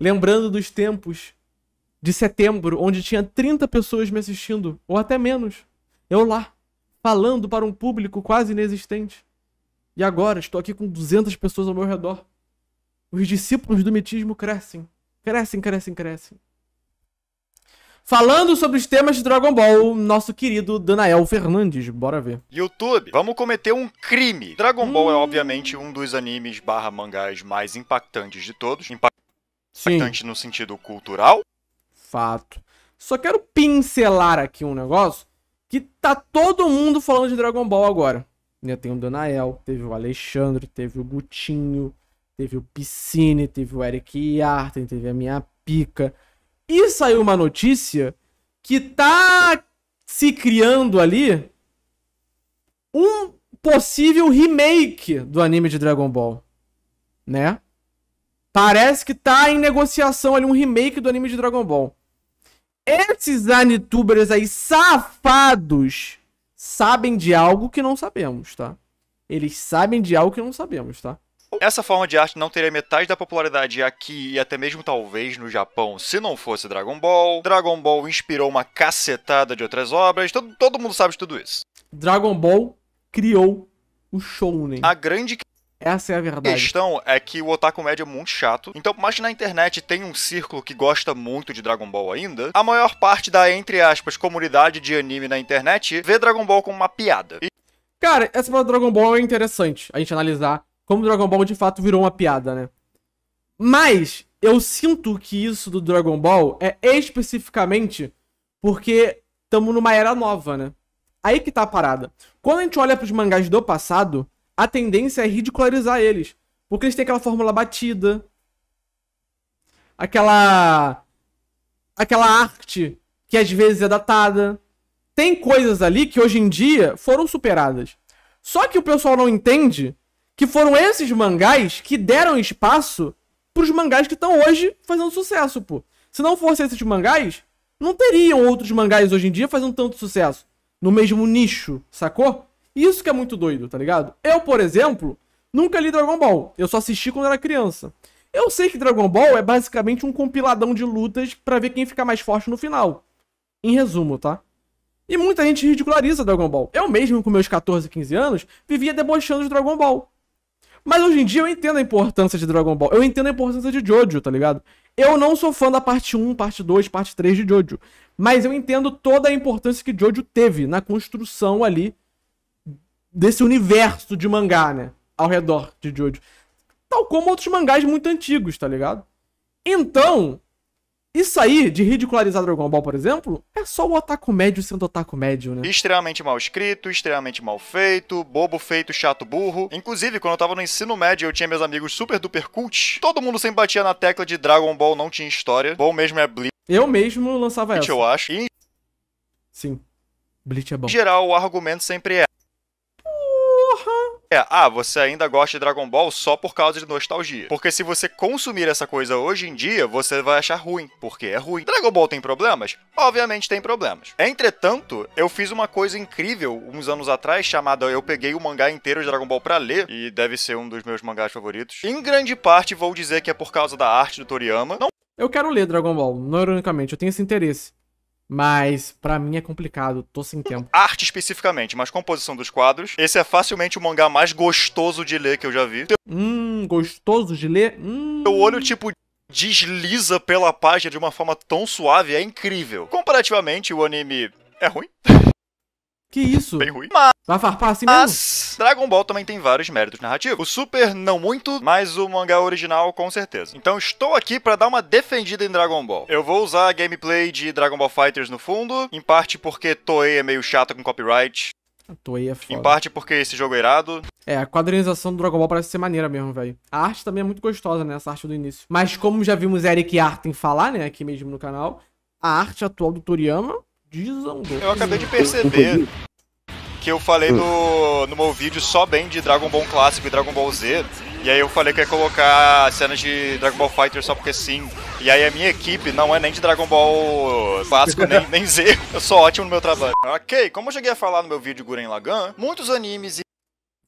Lembrando dos tempos de setembro, onde tinha 30 pessoas me assistindo, ou até menos. Eu lá, falando para um público quase inexistente. E agora estou aqui com 200 pessoas ao meu redor. Os discípulos do mitismo crescem, crescem, crescem, crescem. Falando sobre os temas de Dragon Ball, nosso querido Danael Fernandes, bora ver. YouTube, vamos cometer um crime. Dragon hum... Ball é obviamente um dos animes barra mangás mais impactantes de todos. Impact importante no sentido cultural. Fato. Só quero pincelar aqui um negócio que tá todo mundo falando de Dragon Ball agora. Já né, Tem o Danael, teve o Alexandre, teve o Gutinho, teve o Piscine, teve o Eric Yarten, teve a minha pica. E saiu uma notícia que tá se criando ali um possível remake do anime de Dragon Ball, né? Parece que tá em negociação ali um remake do anime de Dragon Ball. Esses anitubers aí safados sabem de algo que não sabemos, tá? Eles sabem de algo que não sabemos, tá? Essa forma de arte não teria metade da popularidade aqui e até mesmo talvez no Japão se não fosse Dragon Ball. Dragon Ball inspirou uma cacetada de outras obras, todo, todo mundo sabe de tudo isso. Dragon Ball criou o shounen. A grande essa é a verdade. A questão é que o otaku médio é muito chato. Então, mas na internet tem um círculo que gosta muito de Dragon Ball ainda. A maior parte da, entre aspas, comunidade de anime na internet vê Dragon Ball como uma piada. E... Cara, essa palavra Dragon Ball é interessante a gente analisar como Dragon Ball de fato virou uma piada, né? Mas eu sinto que isso do Dragon Ball é especificamente porque estamos numa era nova, né? Aí que tá a parada. Quando a gente olha pros mangás do passado, a tendência é ridicularizar eles. Porque eles têm aquela fórmula batida, aquela. aquela arte que às vezes é datada. Tem coisas ali que hoje em dia foram superadas. Só que o pessoal não entende que foram esses mangás que deram espaço pros mangás que estão hoje fazendo sucesso, pô. Se não fossem esses mangás, não teriam outros mangás hoje em dia fazendo tanto sucesso no mesmo nicho, sacou? Isso que é muito doido, tá ligado? Eu, por exemplo, nunca li Dragon Ball. Eu só assisti quando era criança. Eu sei que Dragon Ball é basicamente um compiladão de lutas para ver quem fica mais forte no final. Em resumo, tá? E muita gente ridiculariza Dragon Ball. Eu mesmo, com meus 14, 15 anos, vivia debochando de Dragon Ball. Mas hoje em dia eu entendo a importância de Dragon Ball. Eu entendo a importância de Jojo, tá ligado? Eu não sou fã da parte 1, parte 2, parte 3 de Jojo. Mas eu entendo toda a importância que Jojo teve na construção ali desse universo de mangá, né? Ao redor de Jojo. Tal como outros mangás muito antigos, tá ligado? Então, isso aí, de ridicularizar Dragon Ball, por exemplo, é só o otaku médio sendo otaku médio, né? Extremamente mal escrito, extremamente mal feito, bobo feito, chato burro. Inclusive, quando eu tava no ensino médio, eu tinha meus amigos super duper cult. Todo mundo sempre batia na tecla de Dragon Ball não tinha história. Bom mesmo é Bleach. Eu mesmo lançava Bleach, essa. eu acho. E... Sim. Bleach é bom. Em geral, o argumento sempre é Porra! É, ah, você ainda gosta de Dragon Ball só por causa de nostalgia. Porque se você consumir essa coisa hoje em dia, você vai achar ruim, porque é ruim. Dragon Ball tem problemas? Obviamente tem problemas. Entretanto, eu fiz uma coisa incrível uns anos atrás chamada Eu peguei o mangá inteiro de Dragon Ball para ler, e deve ser um dos meus mangás favoritos. Em grande parte vou dizer que é por causa da arte do Toriyama. Não eu quero ler Dragon Ball, não ironicamente, eu tenho esse interesse. Mas para mim é complicado, tô sem tempo. Arte especificamente, mas composição dos quadros. Esse é facilmente o mangá mais gostoso de ler que eu já vi. Hum, gostoso de ler? Hum. Eu olho tipo desliza pela página de uma forma tão suave, é incrível. Comparativamente, o anime é ruim. Que isso? Bem ruim. Mas, Vai farpar assim mesmo? mas Dragon Ball também tem vários méritos narrativos. O Super, não muito, mas o mangá original, com certeza. Então estou aqui pra dar uma defendida em Dragon Ball. Eu vou usar a gameplay de Dragon Ball Fighters no fundo, em parte porque Toei é meio chata com copyright. A Toei é foda. Em parte porque esse jogo é irado. É, a quadrinização do Dragon Ball parece ser maneira mesmo, velho. A arte também é muito gostosa, né? Essa arte do início. Mas como já vimos Eric Arten falar, né? Aqui mesmo no canal, a arte atual do Toriyama desandou. Eu acabei de perceber que eu falei no, no meu vídeo só bem de Dragon Ball Clássico e Dragon Ball Z. E aí eu falei que ia colocar cenas de Dragon Ball Fighter só porque sim. E aí a minha equipe não é nem de Dragon Ball clássico, nem, nem Z. Eu sou ótimo no meu trabalho. Ok, como eu cheguei a falar no meu vídeo Guren Lagan, muitos animes e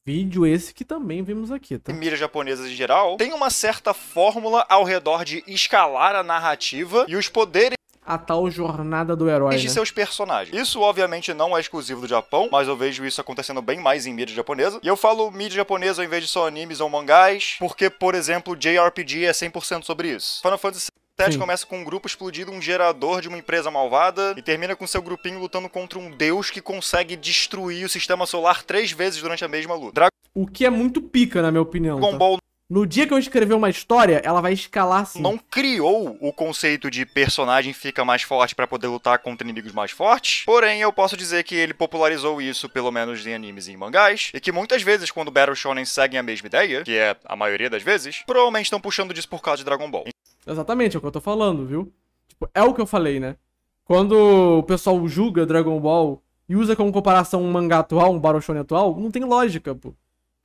Vídeo esse que também vimos aqui, tá? mídia japonesa em geral, tem uma certa fórmula ao redor de escalar a narrativa e os poderes a tal jornada do herói. E de né? seus personagens. Isso, obviamente, não é exclusivo do Japão, mas eu vejo isso acontecendo bem mais em mídia japonesa. E eu falo mídia japonesa ao invés de só animes ou mangás, porque, por exemplo, JRPG é 100% sobre isso. Final Fantasy 7 começa com um grupo explodindo um gerador de uma empresa malvada e termina com seu grupinho lutando contra um deus que consegue destruir o sistema solar três vezes durante a mesma luta. Dra o que é muito pica, na minha opinião. tá? Ball no dia que eu escrever uma história, ela vai escalar assim. Não criou o conceito de personagem fica mais forte para poder lutar contra inimigos mais fortes. Porém, eu posso dizer que ele popularizou isso, pelo menos em animes e em mangás, e que muitas vezes quando Battle Shonen seguem a mesma ideia, que é a maioria das vezes, provavelmente estão puxando disso por causa de Dragon Ball. Exatamente, é o que eu tô falando, viu? Tipo, é o que eu falei, né? Quando o pessoal julga Dragon Ball e usa como comparação um mangá atual, um Battle Shonen atual, não tem lógica, pô.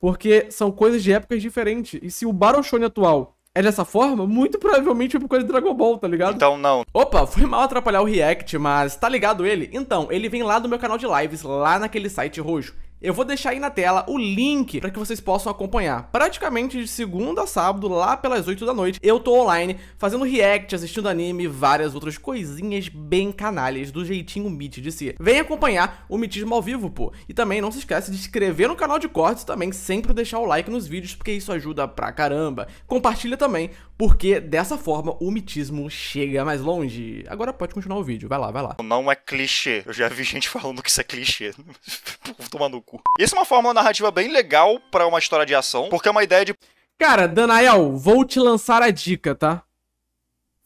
Porque são coisas de épocas diferentes. E se o Baron Shonen atual é dessa forma, muito provavelmente é por coisa de Dragon Ball, tá ligado? Então não. Opa, foi mal atrapalhar o React, mas tá ligado ele? Então, ele vem lá do meu canal de lives, lá naquele site roxo. Eu vou deixar aí na tela o link para que vocês possam acompanhar. Praticamente de segunda a sábado, lá pelas 8 da noite, eu tô online fazendo react, assistindo anime e várias outras coisinhas bem canalhas do jeitinho Meet de si. Vem acompanhar o Mitismo ao vivo, pô. E também não se esquece de se inscrever no canal de cortes e também sempre deixar o like nos vídeos, porque isso ajuda pra caramba. Compartilha também porque dessa forma o mitismo chega mais longe. Agora pode continuar o vídeo, vai lá, vai lá. Não é clichê, eu já vi gente falando que isso é clichê. Toma no cu. Isso é uma forma narrativa bem legal para uma história de ação, porque é uma ideia de. Cara, Danael, vou te lançar a dica, tá?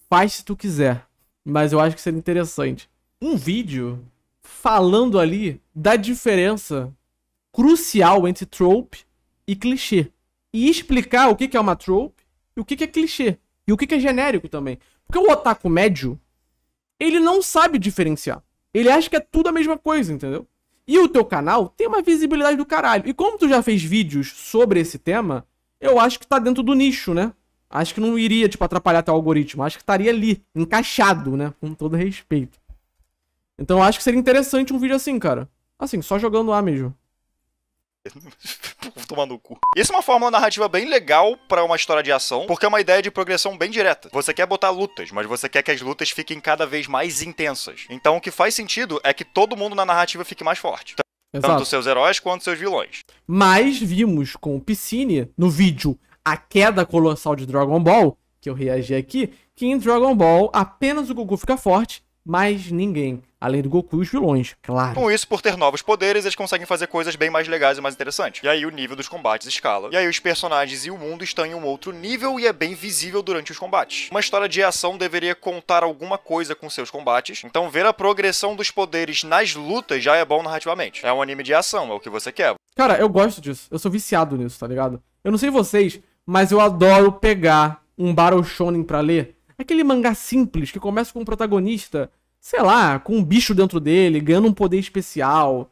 Faz se tu quiser, mas eu acho que seria interessante. Um vídeo falando ali da diferença crucial entre trope e clichê. E explicar o que é uma trope e o que, que é clichê. E o que, que é genérico também. Porque o otaku médio, ele não sabe diferenciar. Ele acha que é tudo a mesma coisa, entendeu? E o teu canal tem uma visibilidade do caralho. E como tu já fez vídeos sobre esse tema, eu acho que tá dentro do nicho, né? Acho que não iria, tipo, atrapalhar teu algoritmo. Acho que estaria ali, encaixado, né? Com todo respeito. Então eu acho que seria interessante um vídeo assim, cara. Assim, só jogando lá mesmo. Tomar no cu. Isso é uma forma narrativa bem legal para uma história de ação, porque é uma ideia de progressão bem direta. Você quer botar lutas, mas você quer que as lutas fiquem cada vez mais intensas. Então o que faz sentido é que todo mundo na narrativa fique mais forte. Exato. Tanto seus heróis quanto seus vilões. Mas vimos com o Piscine, no vídeo A Queda Colossal de Dragon Ball, que eu reagi aqui, que em Dragon Ball apenas o Goku fica forte mais ninguém, além do Goku e os vilões, claro. Com isso, por ter novos poderes, eles conseguem fazer coisas bem mais legais e mais interessantes. E aí o nível dos combates escala. E aí os personagens e o mundo estão em um outro nível e é bem visível durante os combates. Uma história de ação deveria contar alguma coisa com seus combates, então ver a progressão dos poderes nas lutas já é bom narrativamente. É um anime de ação, é o que você quer. Cara, eu gosto disso. Eu sou viciado nisso, tá ligado? Eu não sei vocês, mas eu adoro pegar um Battle Shonen pra ler Aquele mangá simples que começa com um protagonista, sei lá, com um bicho dentro dele, ganhando um poder especial.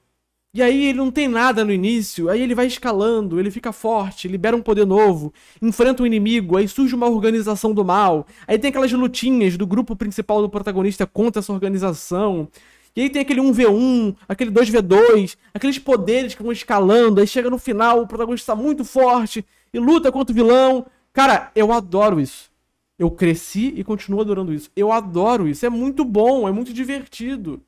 E aí ele não tem nada no início, aí ele vai escalando, ele fica forte, libera um poder novo, enfrenta um inimigo, aí surge uma organização do mal, aí tem aquelas lutinhas do grupo principal do protagonista contra essa organização. E aí tem aquele 1v1, aquele 2v2, aqueles poderes que vão escalando, aí chega no final, o protagonista tá muito forte e luta contra o vilão. Cara, eu adoro isso. Eu cresci e continuo adorando isso. Eu adoro isso. É muito bom, é muito divertido.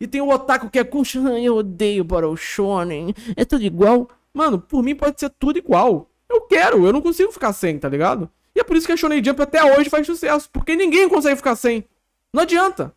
E tem o otaku que é curto, eu odeio Battle Shonen, é tudo igual. Mano, por mim pode ser tudo igual. Eu quero, eu não consigo ficar sem, tá ligado? E é por isso que a Shonen Jump até hoje faz sucesso, porque ninguém consegue ficar sem. Não adianta.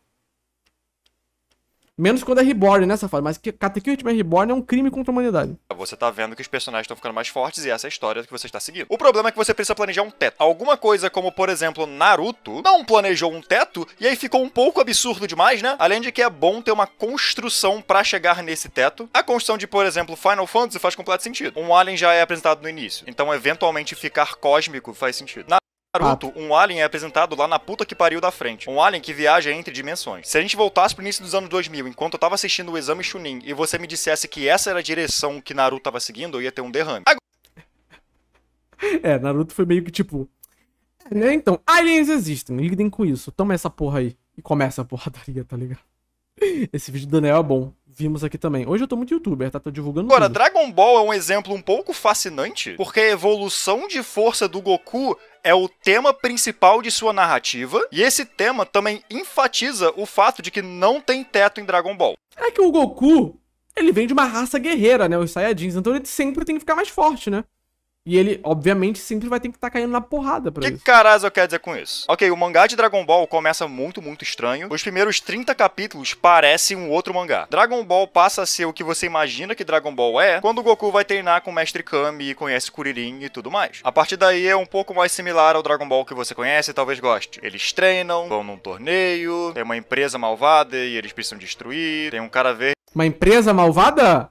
Menos quando é reborn, né, safado? Mas Katekyo Hitman Reborn é um crime contra a humanidade. Você tá vendo que os personagens estão ficando mais fortes e essa é a história que você está seguindo. O problema é que você precisa planejar um teto. Alguma coisa como, por exemplo, Naruto, não planejou um teto e aí ficou um pouco absurdo demais, né? Além de que é bom ter uma construção para chegar nesse teto. A construção de, por exemplo, Final Fantasy faz completo sentido. Um alien já é apresentado no início, então eventualmente ficar cósmico faz sentido. Na Naruto, um alien é apresentado lá na puta que pariu da frente. Um alien que viaja entre dimensões. Se a gente voltasse pro início dos anos 2000, enquanto eu tava assistindo o Exame Chunin, e você me dissesse que essa era a direção que Naruto tava seguindo, eu ia ter um derrame. Agora... É, Naruto foi meio que tipo... É, né? Então, aliens existem, lidem com isso. Toma essa porra aí. E começa a porradaria, tá ligado? Esse vídeo do Daniel é bom vimos aqui também. Hoje eu tô muito youtuber, tá? Tô divulgando Agora, tudo. Dragon Ball é um exemplo um pouco fascinante, porque a evolução de força do Goku é o tema principal de sua narrativa, e esse tema também enfatiza o fato de que não tem teto em Dragon Ball. É que o Goku, ele vem de uma raça guerreira, né? Os Saiyajins, então ele sempre tem que ficar mais forte, né? E ele, obviamente, sempre vai ter que estar tá caindo na porrada pra que isso. Que caralho eu quero dizer com isso? Ok, o mangá de Dragon Ball começa muito, muito estranho. Os primeiros 30 capítulos parecem um outro mangá. Dragon Ball passa a ser o que você imagina que Dragon Ball é quando o Goku vai treinar com o Mestre Kami e conhece Kuririn e tudo mais. A partir daí é um pouco mais similar ao Dragon Ball que você conhece e talvez goste. Eles treinam, vão num torneio, tem uma empresa malvada e eles precisam destruir, tem um cara verde. Uma empresa malvada?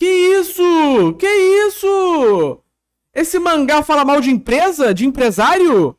Que isso? Que isso? Esse mangá fala mal de empresa? De empresário?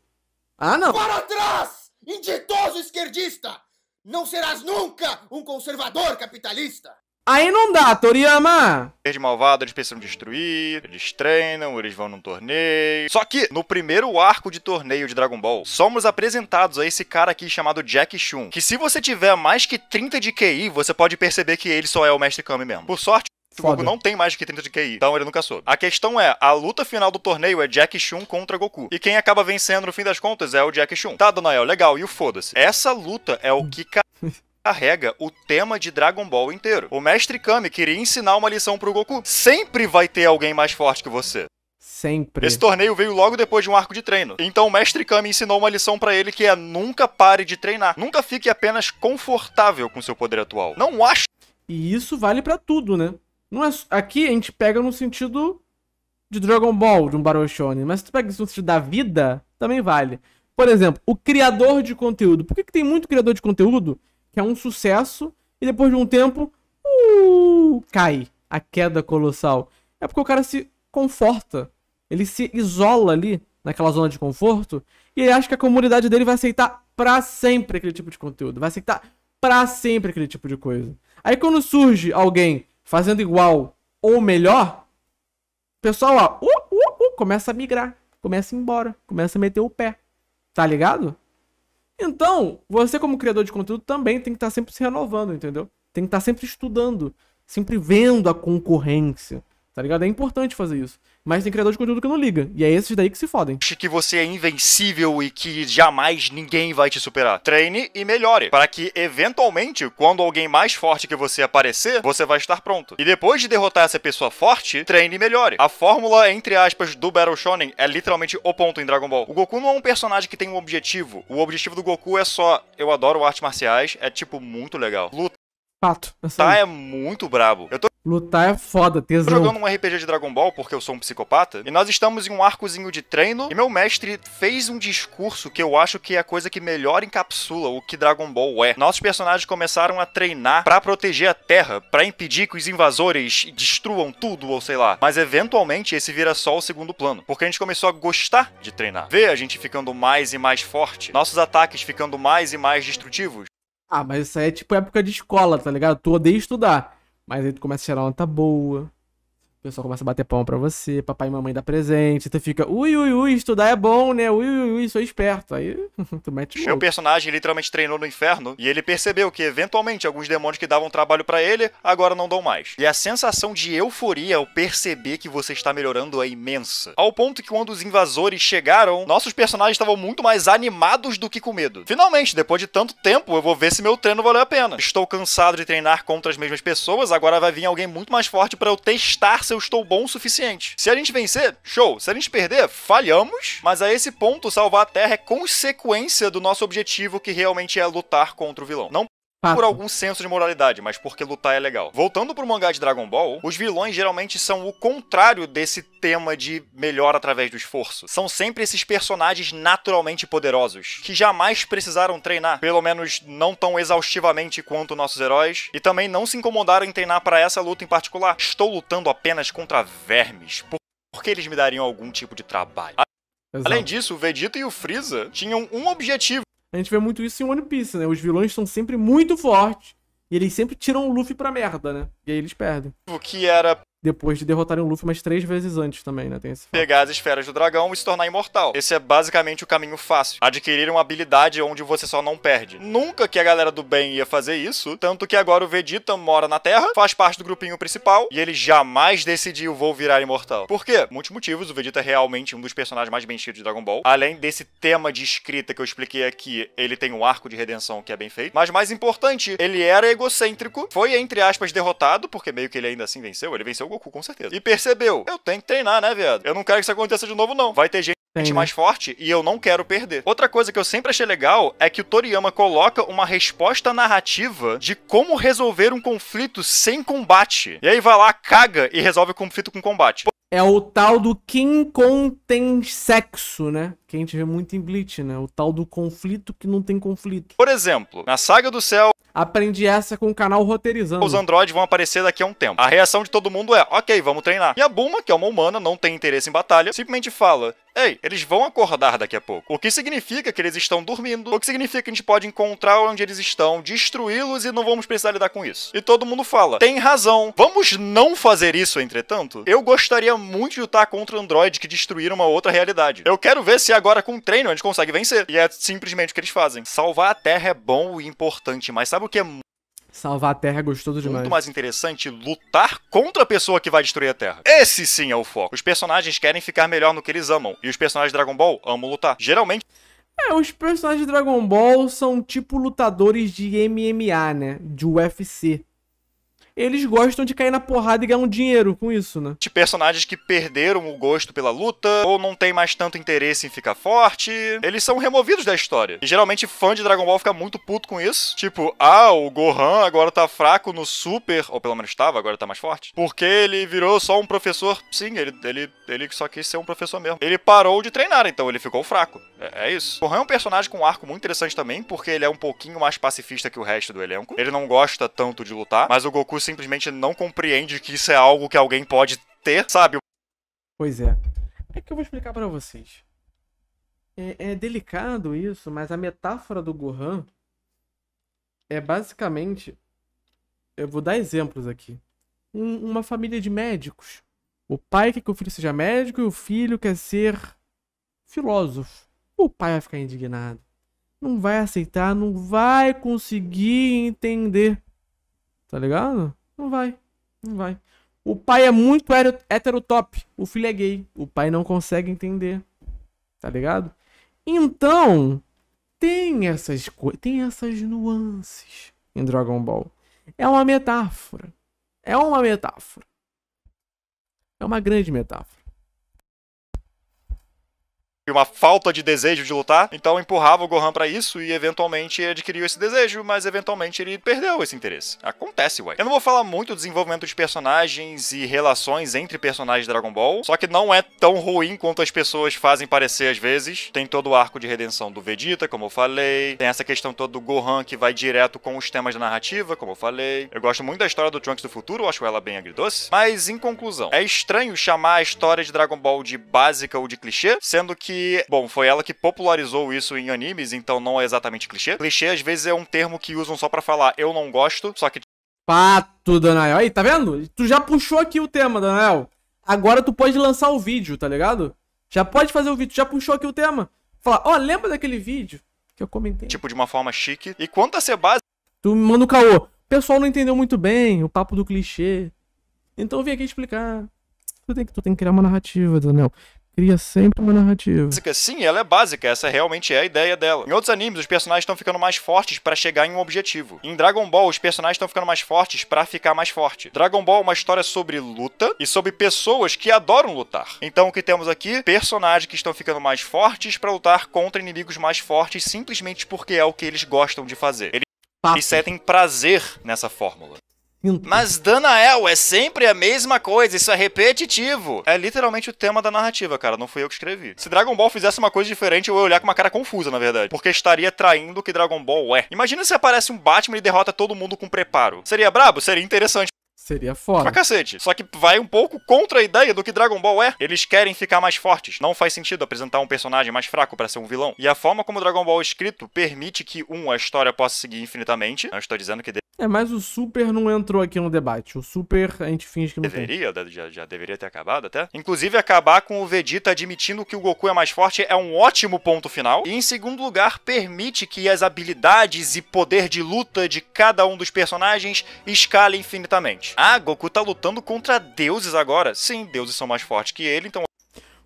Ah, não. Para trás, inditoso esquerdista! Não serás nunca um conservador capitalista! Aí não dá, Toriyama! Verde malvado, eles pensam destruir, eles treinam, eles vão num torneio. Só que, no primeiro arco de torneio de Dragon Ball, somos apresentados a esse cara aqui chamado Jack Shun. Que se você tiver mais que 30 de QI, você pode perceber que ele só é o Mestre Kami mesmo. Por sorte, o Goku não tem mais que 30 de QI, então ele nunca soube. A questão é, a luta final do torneio é Jack Shun contra Goku. E quem acaba vencendo no fim das contas é o Jack Shun. Tá, Donael, legal, e o foda-se. Essa luta é o que carrega o tema de Dragon Ball inteiro. O mestre Kami queria ensinar uma lição pro Goku. Sempre vai ter alguém mais forte que você. Sempre. Esse torneio veio logo depois de um arco de treino. Então o mestre Kami ensinou uma lição para ele que é nunca pare de treinar. Nunca fique apenas confortável com seu poder atual. Não acha. E isso vale para tudo, né? Não é, aqui a gente pega no sentido de Dragon Ball, de um Baro Shonen, mas se tu pega isso no sentido da vida, também vale. Por exemplo, o criador de conteúdo. Por que, que tem muito criador de conteúdo que é um sucesso e depois de um tempo uh, cai a queda colossal? É porque o cara se conforta. Ele se isola ali naquela zona de conforto e ele acha que a comunidade dele vai aceitar para sempre aquele tipo de conteúdo, vai aceitar para sempre aquele tipo de coisa. Aí quando surge alguém fazendo igual ou melhor, o pessoal, ó, uh, uh, uh, começa a migrar, começa a ir embora, começa a meter o pé. Tá ligado? Então, você como criador de conteúdo também tem que estar tá sempre se renovando, entendeu? Tem que estar tá sempre estudando, sempre vendo a concorrência. Tá ligado? É importante fazer isso. Mas tem criador de conteúdo que não liga. E é esses daí que se fodem. Acha que você é invencível e que jamais ninguém vai te superar. Treine e melhore. Para que, eventualmente, quando alguém mais forte que você aparecer, você vai estar pronto. E depois de derrotar essa pessoa forte, treine e melhore. A fórmula, entre aspas, do Battle Shonen é literalmente o ponto em Dragon Ball. O Goku não é um personagem que tem um objetivo. O objetivo do Goku é só: eu adoro artes marciais, é tipo muito legal. Luta. Pato. É tá, é muito brabo. Eu tô Lutar é foda, tesão. Tô jogando um RPG de Dragon Ball porque eu sou um psicopata. E nós estamos em um arcozinho de treino. E meu mestre fez um discurso que eu acho que é a coisa que melhor encapsula o que Dragon Ball é. Nossos personagens começaram a treinar para proteger a Terra, para impedir que os invasores destruam tudo ou sei lá. Mas eventualmente esse vira só o segundo plano. Porque a gente começou a gostar de treinar. Ver a gente ficando mais e mais forte. Nossos ataques ficando mais e mais destrutivos. Ah, mas isso aí é tipo época de escola, tá ligado? Tu odeia estudar. Mas aí tu começa a gerar nota boa, pessoal começa a bater palma pra você, papai e mamãe dá presente, tu fica, ui, ui, ui, estudar é bom, né? Ui, ui, ui, sou esperto. Aí tu mete o Meu personagem literalmente treinou no inferno e ele percebeu que, eventualmente, alguns demônios que davam trabalho para ele agora não dão mais. E a sensação de euforia ao perceber que você está melhorando é imensa. Ao ponto que, quando os invasores chegaram, nossos personagens estavam muito mais animados do que com medo. Finalmente, depois de tanto tempo, eu vou ver se meu treino valeu a pena. Estou cansado de treinar contra as mesmas pessoas, agora vai vir alguém muito mais forte para eu testar se se eu estou bom o suficiente. Se a gente vencer, show. Se a gente perder, falhamos. Mas a esse ponto, salvar a Terra é consequência do nosso objetivo, que realmente é lutar contra o vilão. Não por algum senso de moralidade, mas porque lutar é legal. Voltando pro mangá de Dragon Ball, os vilões geralmente são o contrário desse tema de melhor através do esforço. São sempre esses personagens naturalmente poderosos, que jamais precisaram treinar, pelo menos não tão exaustivamente quanto nossos heróis, e também não se incomodaram em treinar para essa luta em particular. Estou lutando apenas contra vermes, por que eles me dariam algum tipo de trabalho. Exato. Além disso, o Vegeta e o Freeza tinham um objetivo a gente vê muito isso em One Piece, né? Os vilões são sempre muito fortes. E eles sempre tiram o Luffy pra merda, né? E aí eles perdem. O que era depois de derrotarem o Luffy mais três vezes antes também, né? Tem esse fato. Pegar as esferas do dragão e se tornar imortal. Esse é basicamente o caminho fácil. Adquirir uma habilidade onde você só não perde. Nunca que a galera do bem ia fazer isso, tanto que agora o Vegeta mora na Terra, faz parte do grupinho principal e ele jamais decidiu vou virar imortal. Por quê? Muitos motivos, o Vegeta é realmente um dos personagens mais bem escritos de Dragon Ball. Além desse tema de escrita que eu expliquei aqui, ele tem um arco de redenção que é bem feito, mas mais importante, ele era egocêntrico, foi entre aspas derrotado, porque meio que ele ainda assim venceu, ele venceu Goku, com certeza. E percebeu, eu tenho que treinar, né, viado? Eu não quero que isso aconteça de novo, não. Vai ter gente né? mais forte e eu não quero perder. Outra coisa que eu sempre achei legal é que o Toriyama coloca uma resposta narrativa de como resolver um conflito sem combate. E aí vai lá, caga e resolve o conflito com combate. É o tal do quem contém sexo, né? Que a gente vê muito em Bleach, né? O tal do conflito que não tem conflito. Por exemplo, na Saga do Céu, Aprendi essa com o canal Roteirizando. Os androides vão aparecer daqui a um tempo. A reação de todo mundo é, ok, vamos treinar. E a Buma, que é uma humana, não tem interesse em batalha, simplesmente fala, Ei, eles vão acordar daqui a pouco. O que significa que eles estão dormindo, o que significa que a gente pode encontrar onde eles estão, destruí-los e não vamos precisar lidar com isso. E todo mundo fala: tem razão, vamos não fazer isso, entretanto? Eu gostaria muito de lutar contra o Android que destruíram uma outra realidade. Eu quero ver se agora com o treino a gente consegue vencer. E é simplesmente o que eles fazem. Salvar a Terra é bom e importante, mas sabe o que é Salvar a Terra é gostoso demais. Muito mais interessante lutar contra a pessoa que vai destruir a Terra. Esse sim é o foco. Os personagens querem ficar melhor no que eles amam. E os personagens de Dragon Ball amam lutar. Geralmente. É, os personagens de Dragon Ball são tipo lutadores de MMA, né? De UFC eles gostam de cair na porrada e ganhar um dinheiro com isso, né? De personagens que perderam o gosto pela luta ou não tem mais tanto interesse em ficar forte, eles são removidos da história. E geralmente fã de Dragon Ball fica muito puto com isso. Tipo, ah, o Gohan agora tá fraco no Super, ou pelo menos estava, agora tá mais forte, porque ele virou só um professor. Sim, ele, ele, ele só quis ser um professor mesmo. Ele parou de treinar, então ele ficou fraco. É, é isso. Gohan é um personagem com um arco muito interessante também, porque ele é um pouquinho mais pacifista que o resto do elenco. Ele não gosta tanto de lutar, mas o Goku simplesmente não compreende que isso é algo que alguém pode ter, sabe? Pois é. É que eu vou explicar para vocês. É, é, delicado isso, mas a metáfora do Gohan é basicamente. Eu vou dar exemplos aqui. Um, uma família de médicos. O pai quer que o filho seja médico e o filho quer ser filósofo. O pai vai ficar indignado. Não vai aceitar, não vai conseguir entender. Tá ligado? Não vai. Não vai. O pai é muito heterotop. O filho é gay. O pai não consegue entender. Tá ligado? Então, tem essas coisas. Tem essas nuances em Dragon Ball. É uma metáfora. É uma metáfora. É uma grande metáfora e uma falta de desejo de lutar, então empurrava o Gohan para isso e eventualmente ele adquiriu esse desejo, mas eventualmente ele perdeu esse interesse. Acontece, ué. Eu não vou falar muito do desenvolvimento de personagens e relações entre personagens de Dragon Ball, só que não é tão ruim quanto as pessoas fazem parecer às vezes. Tem todo o arco de redenção do Vegeta, como eu falei, tem essa questão toda do Gohan que vai direto com os temas da narrativa, como eu falei. Eu gosto muito da história do Trunks do futuro, acho ela bem agridoce. Mas, em conclusão, é estranho chamar a história de Dragon Ball de básica ou de clichê, sendo que que, bom, foi ela que popularizou isso em animes, então não é exatamente clichê. Clichê às vezes é um termo que usam só para falar eu não gosto, só que Pato, Daniel Aí, tá vendo? Tu já puxou aqui o tema, Daniel Agora tu pode lançar o vídeo, tá ligado? Já pode fazer o vídeo, tu já puxou aqui o tema. Falar, ó, oh, lembra daquele vídeo que eu comentei? Tipo, de uma forma chique. E quanto a ser base. Tu manda o caô. O pessoal não entendeu muito bem o papo do clichê. Então eu vim aqui explicar. Tu tem que, tu tem que criar uma narrativa, Daniel cria sempre uma narrativa. Sim, ela é básica, essa realmente é a ideia dela. Em outros animes, os personagens estão ficando mais fortes para chegar em um objetivo. Em Dragon Ball, os personagens estão ficando mais fortes para ficar mais forte. Dragon Ball é uma história sobre luta e sobre pessoas que adoram lutar. Então o que temos aqui? Personagens que estão ficando mais fortes para lutar contra inimigos mais fortes simplesmente porque é o que eles gostam de fazer. Eles E sentem prazer nessa fórmula. Mas Danael, é sempre a mesma coisa, isso é repetitivo. É literalmente o tema da narrativa, cara, não fui eu que escrevi. Se Dragon Ball fizesse uma coisa diferente, eu ia olhar com uma cara confusa, na verdade. Porque estaria traindo o que Dragon Ball é. Imagina se aparece um Batman e derrota todo mundo com preparo. Seria brabo? Seria interessante. Seria foda. Pra cacete. Só que vai um pouco contra a ideia do que Dragon Ball é. Eles querem ficar mais fortes. Não faz sentido apresentar um personagem mais fraco para ser um vilão. E a forma como Dragon Ball é escrito permite que, um, a história possa seguir infinitamente. Não estou dizendo que é, mas o Super não entrou aqui no debate. O Super a gente finge que não Deveria, tem. Já, já deveria ter acabado até. Inclusive, acabar com o Vegeta admitindo que o Goku é mais forte é um ótimo ponto final. E em segundo lugar, permite que as habilidades e poder de luta de cada um dos personagens escalem infinitamente. Ah, Goku tá lutando contra deuses agora. Sim, deuses são mais fortes que ele, então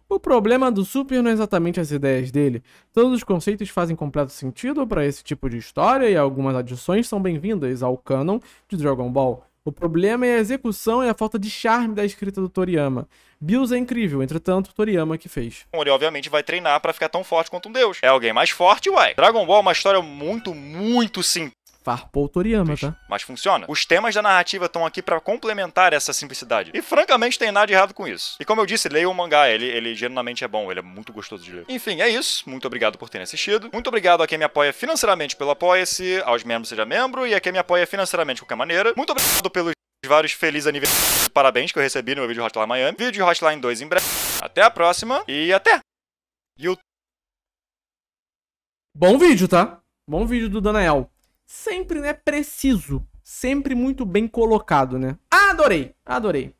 o problema do Super não é exatamente as ideias dele. Todos os conceitos fazem completo sentido para esse tipo de história e algumas adições são bem-vindas ao canon de Dragon Ball. O problema é a execução e a falta de charme da escrita do Toriyama. Bills é incrível, entretanto, Toriyama que fez. Ele obviamente vai treinar para ficar tão forte quanto um deus. É alguém mais forte, uai. Dragon Ball é uma história muito, muito simples. Farpou Toriyama, tá? Mas funciona. Os temas da narrativa estão aqui para complementar essa simplicidade. E francamente tem nada de errado com isso. E como eu disse, leia o mangá, ele, ele é bom, ele é muito gostoso de ler. Enfim, é isso. Muito obrigado por terem assistido. Muito obrigado a quem me apoia financeiramente pelo Apoia-se, aos membros seja membro, e a quem me apoia financeiramente de qualquer maneira. Muito obrigado pelos vários felizes aniversários parabéns que eu recebi no meu vídeo Hotline Miami. Vídeo Hotline 2 em breve. Até a próxima e até! YouTube. Bom vídeo, tá? Bom vídeo do Daniel sempre, né, preciso. Sempre muito bem colocado, né? Adorei, adorei.